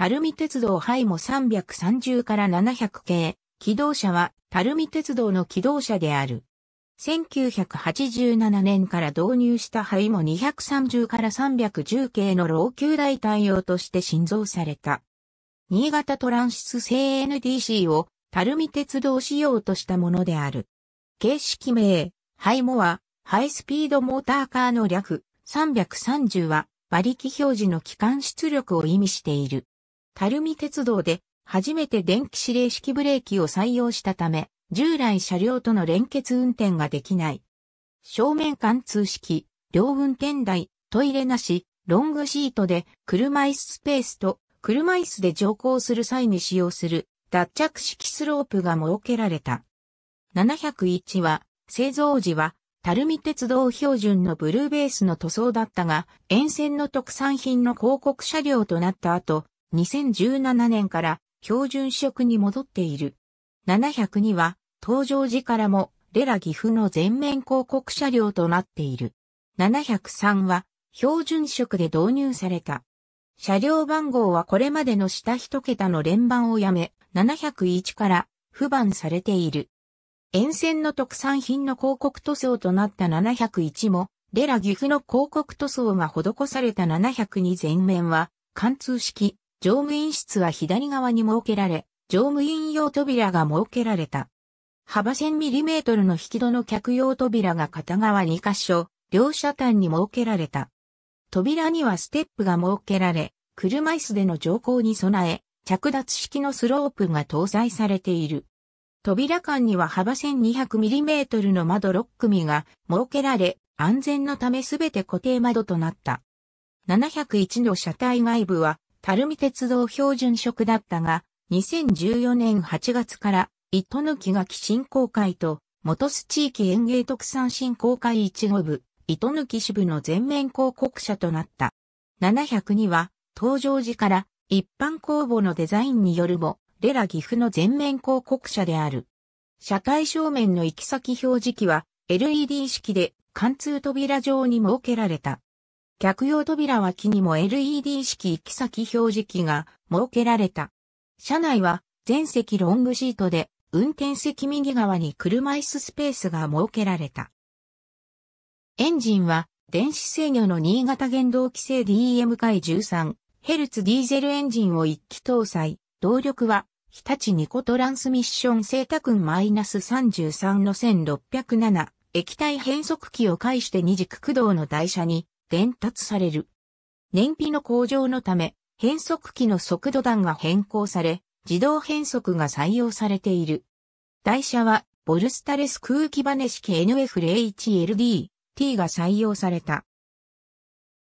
タルミ鉄道ハイモ330から700系、機動車はタルミ鉄道の機動車である。1987年から導入したハイモ230から310系の老朽代対応として新造された。新潟トランシス製 NDC をタルミ鉄道仕様としたものである。形式名、ハイモは、ハイスピードモーターカーの略、330は、馬力表示の機関出力を意味している。垂水鉄道で初めて電気指令式ブレーキを採用したため、従来車両との連結運転ができない。正面貫通式、両運転台、トイレなし、ロングシートで車椅子スペースと車椅子で乗降する際に使用する脱着式スロープが設けられた。701は製造時は垂水鉄道標準のブルーベースの塗装だったが、沿線の特産品の広告車両となった後、2017年から標準色に戻っている。700には、登場時からも、レラ岐阜の全面広告車両となっている。703は、標準色で導入された。車両番号はこれまでの下一桁の連番をやめ、701から不番されている。沿線の特産品の広告塗装となった701も、レラ岐阜の広告塗装が施された702前面は、貫通式、乗務員室は左側に設けられ、乗務員用扉が設けられた。幅 1000mm の引き戸の客用扉が片側2箇所、両車端に設けられた。扉にはステップが設けられ、車椅子での乗降に備え、着脱式のスロープが搭載されている。扉間には幅 1200mm の窓6組が設けられ、安全のためすべて固定窓となった。701の車体外部は垂水鉄道標準色だったが、2014年8月から、糸抜き垣振興会と、元栖地域園芸特産振興会一号部、糸抜き支部の全面広告者となった。7 0には、登場時から、一般公募のデザインによるも、レラ岐阜の全面広告者である。車体正面の行き先表示器は、LED 式で、貫通扉上に設けられた。客用扉脇にも LED 式行き先表示器が設けられた。車内は全席ロングシートで運転席右側に車椅子スペースが設けられた。エンジンは電子制御の新潟原動機制 DEM 回 13Hz ディーゼルエンジンを一機搭載。動力は日立ニコトランスミッションマイナス -33 の1607。液体変速機を介して二軸駆動の台車に伝達される。燃費の向上のため、変速機の速度段が変更され、自動変速が採用されている。台車は、ボルスタレス空気バネ式 NF01LD、T が採用された。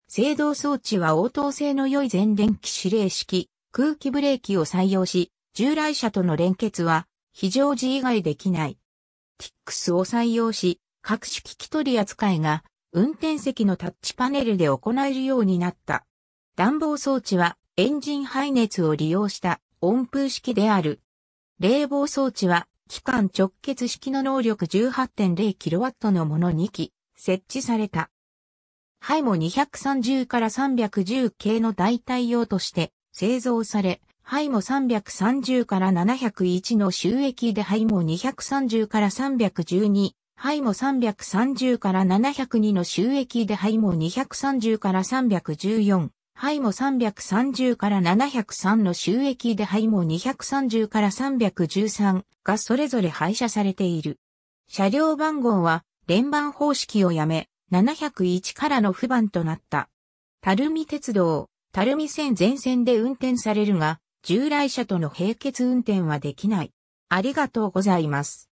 制動装置は応答性の良い前電気指令式、空気ブレーキを採用し、従来車との連結は、非常時以外できない。TIX を採用し、各種機器取り扱いが運転席のタッチパネルで行えるようになった。暖房装置はエンジン排熱を利用した温風式である。冷房装置は機関直結式の能力 18.0kW のもの2機設置された。ハイも230から310系の代替用として製造され、ハイも330から701の収益でハイも230から312ハイモ330から702の収益でハイモ230から314。イモ330から703の収益でハイモ230から313がそれぞれ廃車されている。車両番号は連番方式をやめ、701からの不番となった。ルミ鉄道、ルミ線全線で運転されるが、従来車との並結運転はできない。ありがとうございます。